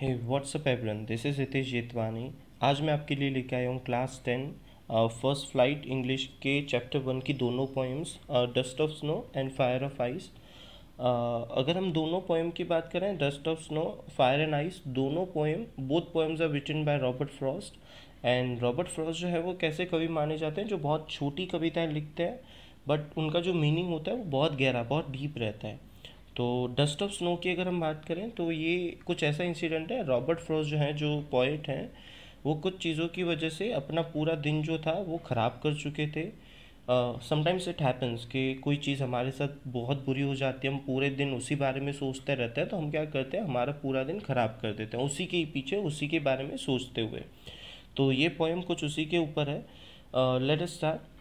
है what's up everyone this is Hitesh Jetwani आज मैं आपके लिए लेके आया हूँ class ten first flight English के चैप्टर वन की दोनों poems dust of snow and fire of ice अगर हम दोनों पोएम की बात करें dust of snow fire and ice दोनों poem both poems are written by Robert Frost and Robert Frost जो है वो कैसे कवि माने जाते हैं जो बहुत छोटी कविताएँ लिखते हैं बट उनका जो मीनिंग होता है वो बहुत गहरा बहुत डीप रहता है तो डस्ट ऑफ स्नो की अगर हम बात करें तो ये कुछ ऐसा इंसिडेंट है रॉबर्ट फ्रॉस्ट जो हैं जो पॉइट हैं वो कुछ चीज़ों की वजह से अपना पूरा दिन जो था वो ख़राब कर चुके थे समटाइम्स इट हैपन्स कि कोई चीज़ हमारे साथ बहुत बुरी हो जाती है हम पूरे दिन उसी बारे में सोचते रहते हैं तो हम क्या करते हैं हमारा पूरा दिन ख़राब कर देते हैं उसी के पीछे उसी के बारे में सोचते हुए तो ये पोएम कुछ उसी के ऊपर है let start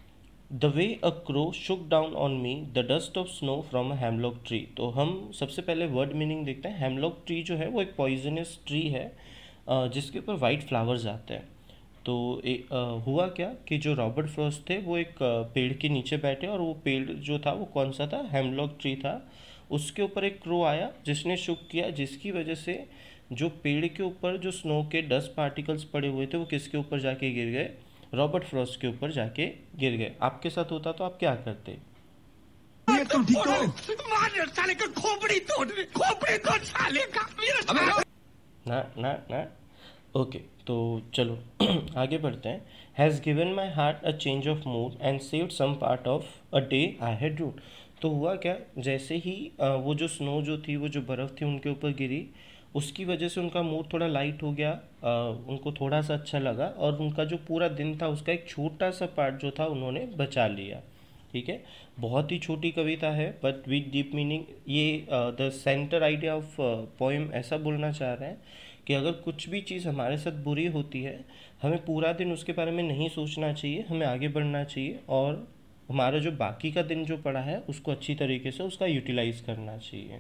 the way a crow shook down on me the dust of snow from a hemlock tree तो हम सबसे पहले वर्ड मीनिंग देखते हैं हेमलॉक ट्री जो है वो एक पॉइजनस ट्री है जिसके ऊपर वाइट फ्लावर्स आते हैं तो ए, आ, हुआ क्या कि जो रॉबर्ट फ्रॉस्ट थे वो एक पेड़ के नीचे बैठे और वो पेड़ जो था वो कौन सा था हेमलॉक ट्री था उसके ऊपर एक क्रो आया जिसने शुक किया जिसकी वजह से जो पेड़ के ऊपर जो स्नो के डस्ट पार्टिकल्स पड़े हुए थे वो किसके ऊपर जाके गिर गए रॉबर्ट फ्रॉस्ट के ऊपर जाके गिर गए आपके साथ होता तो आप क्या करते तो ना ना ना ओके तो चलो आगे बढ़ते हैं has given my heart a change of mood and saved some part of a day I had rued तो हुआ क्या जैसे ही वो जो स्नो जो थी वो जो बर्फ़ थी उनके ऊपर गिरी उसकी वजह से उनका मूड थोड़ा लाइट हो गया आ, उनको थोड़ा सा अच्छा लगा और उनका जो पूरा दिन था उसका एक छोटा सा पार्ट जो था उन्होंने बचा लिया ठीक है बहुत ही छोटी कविता है बट विथ डीप मीनिंग ये the centre idea of poem ऐसा बोलना चाह रहे हैं कि अगर कुछ भी चीज़ हमारे साथ बुरी होती है हमें पूरा दिन उसके बारे में नहीं सोचना चाहिए हमें आगे बढ़ना चाहिए और हमारा जो बाकी का दिन जो पड़ा है उसको अच्छी तरीके से उसका यूटिलाइज़ करना चाहिए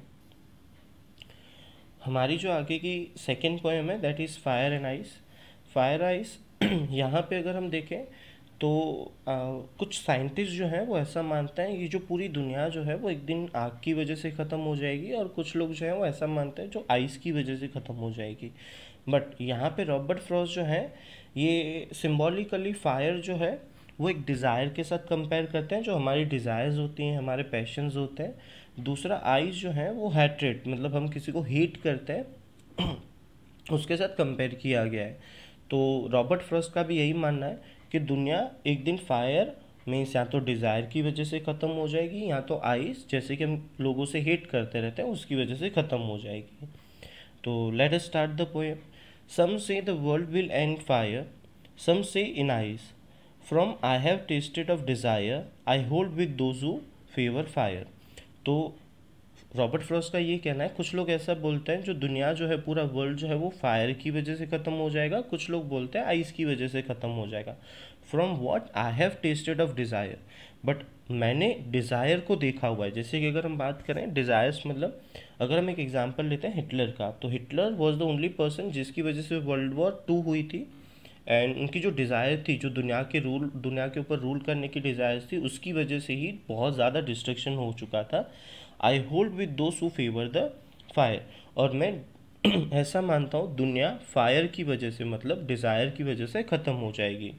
हमारी जो आगे की सेकेंड पोएम है that is fire and ice fire ice यहाँ पे अगर हम देखें तो आ, कुछ साइंटिस्ट जो हैं वो ऐसा मानते हैं ये जो पूरी दुनिया जो है वो एक दिन आग की वजह से ख़त्म हो जाएगी और कुछ लोग जो हैं वो ऐसा मानते हैं जो आइस की वजह से ख़त्म हो जाएगी बट यहाँ पे रॉबर्ट फ्रॉस जो हैं ये सिम्बॉलिकली फायर जो है वो एक डिज़ायर के साथ कंपेयर करते हैं जो हमारी डिज़ायर्स होती हैं हमारे पैशंस होते हैं दूसरा आइज जो है वो हैट्रेट मतलब हम किसी को हेट करते हैं उसके साथ कंपेयर किया गया है तो रॉबर्ट फ्रस्ट का भी यही मानना है कि दुनिया एक दिन फायर मीन्स या तो डिज़ायर की वजह से ख़त्म हो जाएगी या तो आइस जैसे कि हम लोगों से हेट करते रहते हैं उसकी वजह से ख़त्म हो जाएगी तो let us start the poem some say the world will end fire some say in ice from I have tasted of desire I hold with those who favour fire तो रॉबर्ट फ्रॉस का ये कहना है कुछ लोग ऐसा बोलते हैं जो दुनिया जो है पूरा वर्ल्ड जो है वो फायर की वजह से ख़त्म हो जाएगा कुछ लोग बोलते हैं आइस की वजह से ख़त्म हो जाएगा from what I have tasted of desire but मैंने डिज़ायर को देखा हुआ है जैसे कि अगर हम बात करें डिज़ायर्स मतलब अगर हम एक एग्जाम्पल लेते हैं हिटलर का तो Hitler was the only person जिसकी वजह से वर्ल्ड वॉर टू हुई थी एंड उनकी जो डिज़ायर थी जो दुनिया के रूल दुनिया के ऊपर रूल करने की डिज़ायर थी उसकी वजह से ही बहुत ज़्यादा डिस्ट्रक्शन हो चुका था आई होल्ड विद दो सू फेवर द फायर और मैं ऐसा मानता हूँ दुनिया फायर की वजह से मतलब डिज़ायर की वजह से ख़त्म हो जाएगी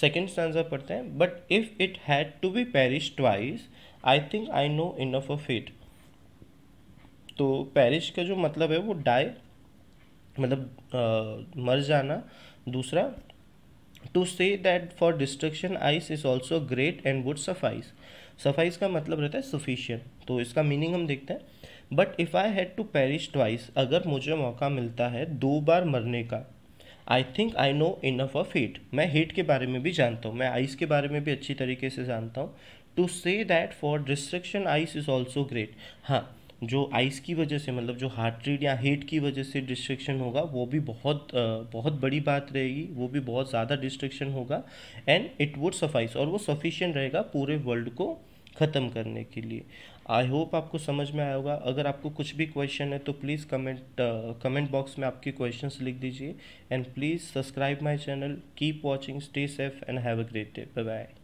सेकेंड स्टांजा पढ़ते हैं but if it had to be perish twice I think I know enough of it तो पेरिश का जो मतलब है वो डाई मतलब मर जाना दूसरा to say that for destruction ice is also great and would suffice suffice का मतलब रहता है सफिशियंट तो इसका मीनिंग हम देखते हैं but if I had to perish twice अगर मुझे मौका मिलता है दो बार मरने का I think I know enough of heat मैं हीट के बारे में भी जानता हूँ मैं आइस के बारे में भी अच्छी तरीके से जानता हूँ to say that for destruction ice is also great हाँ जो आइस की वजह से मतलब जो हार्ट रेट या हेट की वजह से डिस्ट्रिक्शन होगा वो भी बहुत बहुत बड़ी बात रहेगी वो भी बहुत ज़्यादा डिस्ट्रिक्शन होगा एंड इट वुड सफाइस और वो सफिशियंट रहेगा पूरे वर्ल्ड को ख़त्म करने के लिए आई होप आपको समझ में आया होगा अगर आपको कुछ भी क्वेश्चन है तो प्लीज़ कमेंट कमेंट बॉक्स में आपके क्वेश्चन लिख दीजिए and please subscribe my channel keep watching stay safe and have a great day bye bye